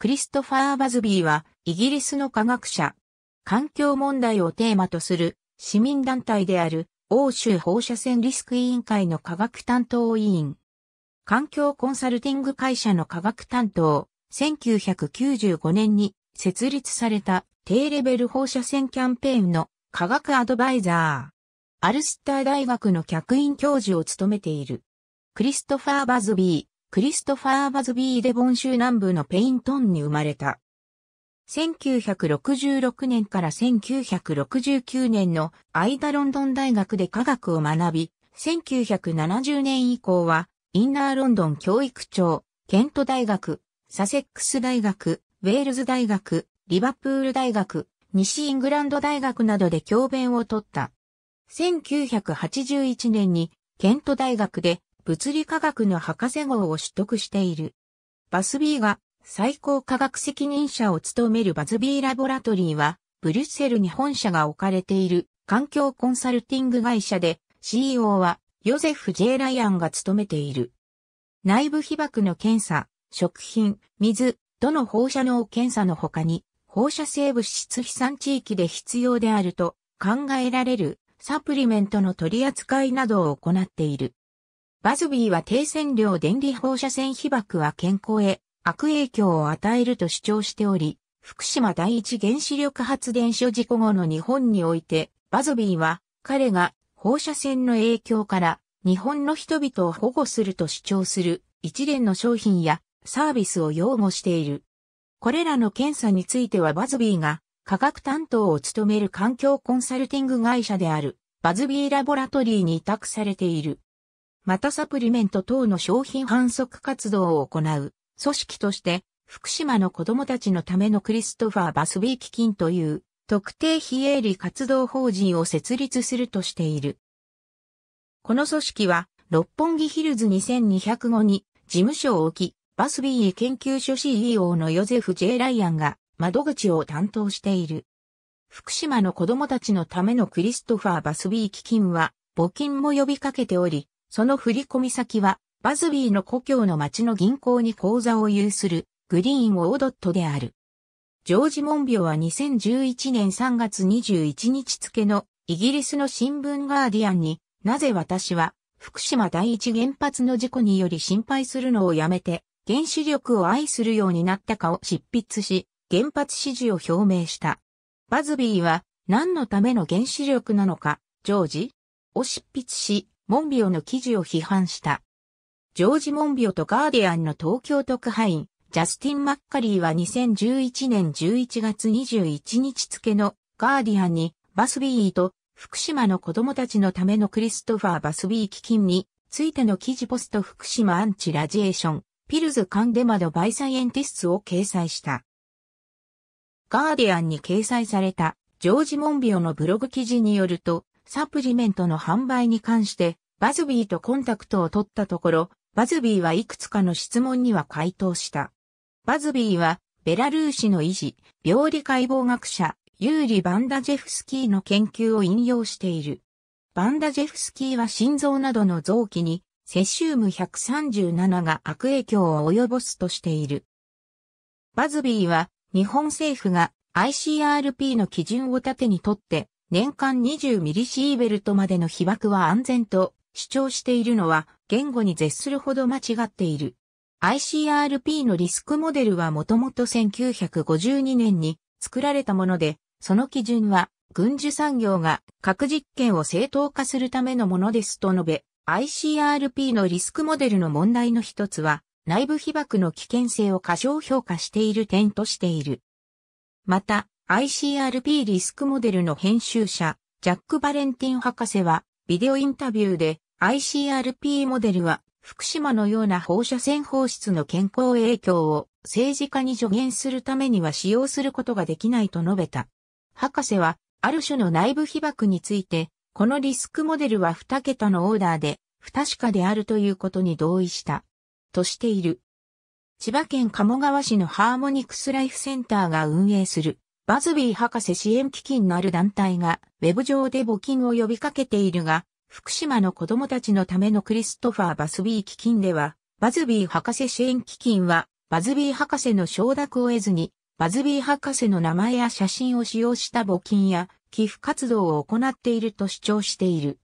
クリストファー・バズビーは、イギリスの科学者。環境問題をテーマとする市民団体である欧州放射線リスク委員会の科学担当委員。環境コンサルティング会社の科学担当、1995年に設立された低レベル放射線キャンペーンの科学アドバイザー。アルスター大学の客員教授を務めている。クリストファー・バズビー。クリストファー・バズビー・デボン州南部のペイントンに生まれた。1966年から1969年の間ロンドン大学で科学を学び、1970年以降は、インナーロンドン教育庁、ケント大学、サセックス大学、ウェールズ大学、リバプール大学、西イングランド大学などで教鞭を取った。1981年にケント大学で物理科学の博士号を取得している。バスビーが最高科学責任者を務めるバズビーラボラトリーは、ブリュッセルに本社が置かれている環境コンサルティング会社で CEO はヨゼフ・ジェイ・ライアンが務めている。内部被爆の検査、食品、水、どの放射能検査の他に、放射性物質飛散地域で必要であると考えられるサプリメントの取り扱いなどを行っている。バズビーは低線量電離放射線被曝は健康へ悪影響を与えると主張しており、福島第一原子力発電所事故後の日本において、バズビーは彼が放射線の影響から日本の人々を保護すると主張する一連の商品やサービスを擁護している。これらの検査についてはバズビーが科学担当を務める環境コンサルティング会社であるバズビーラボラトリーに委託されている。またサプリメント等の商品販促活動を行う組織として福島の子供たちのためのクリストファー・バスビー基金という特定非営利活動法人を設立するとしている。この組織は六本木ヒルズ2200号に事務所を置き、バスビー研究所 CEO のヨゼフ・ J・ ライアンが窓口を担当している。福島の子供たちのためのクリストファー・バスビー基金は募金も呼びかけており、その振込先は、バズビーの故郷の町の銀行に口座を有する、グリーン・オードットである。ジョージ・モンビオは2011年3月21日付のイギリスの新聞ガーディアンに、なぜ私は福島第一原発の事故により心配するのをやめて、原子力を愛するようになったかを執筆し、原発支持を表明した。バズビーは、何のための原子力なのか、ジョージを執筆し、モンビオの記事を批判した。ジョージ・モンビオとガーディアンの東京特派員、ジャスティン・マッカリーは2011年11月21日付のガーディアンにバスビーと福島の子供たちのためのクリストファー・バスビー基金についての記事ポスト福島アンチラジエーション、ピルズ・カンデマド・バイ・サイエンティストを掲載した。ガーディアンに掲載されたジョージ・モンビオのブログ記事によると、サプリメントの販売に関してバズビーとコンタクトを取ったところ、バズビーはいくつかの質問には回答した。バズビーは、ベラルーシの維持、病理解剖学者、ユーリ・バンダジェフスキーの研究を引用している。バンダジェフスキーは心臓などの臓器に、セシウム137が悪影響を及ぼすとしている。バズビーは、日本政府が ICRP の基準を盾にとって、年間2 0ベルトまでの被爆は安全と主張しているのは言語に絶するほど間違っている。ICRP のリスクモデルはもともと1952年に作られたもので、その基準は軍需産業が核実験を正当化するためのものですと述べ、ICRP のリスクモデルの問題の一つは、内部被爆の危険性を過小評価している点としている。また、ICRP リスクモデルの編集者、ジャック・バレンティン博士は、ビデオインタビューで、ICRP モデルは、福島のような放射線放出の健康影響を政治家に助言するためには使用することができないと述べた。博士は、ある種の内部被曝について、このリスクモデルは2桁のオーダーで、不確かであるということに同意した。としている。千葉県鴨川市のハーモニクスライフセンターが運営する、バズビー博士支援基金のある団体が、ウェブ上で募金を呼びかけているが、福島の子供たちのためのクリストファー・バズビー基金では、バズビー博士支援基金は、バズビー博士の承諾を得ずに、バズビー博士の名前や写真を使用した募金や寄付活動を行っていると主張している。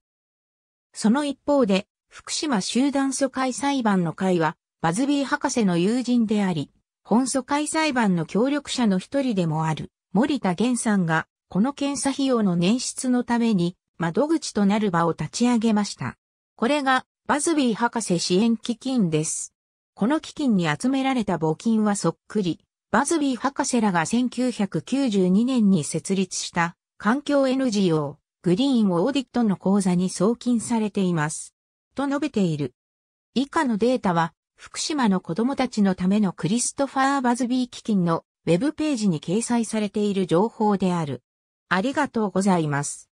その一方で、福島集団疎開裁判の会は、バズビー博士の友人であり、本疎開裁判の協力者の一人でもある、森田源さんが、この検査費用の捻出のために、窓口となる場を立ち上げました。これがバズビー博士支援基金です。この基金に集められた募金はそっくり、バズビー博士らが1992年に設立した環境 NGO グリーンオーディットの講座に送金されています。と述べている。以下のデータは福島の子供たちのためのクリストファー・バズビー基金のウェブページに掲載されている情報である。ありがとうございます。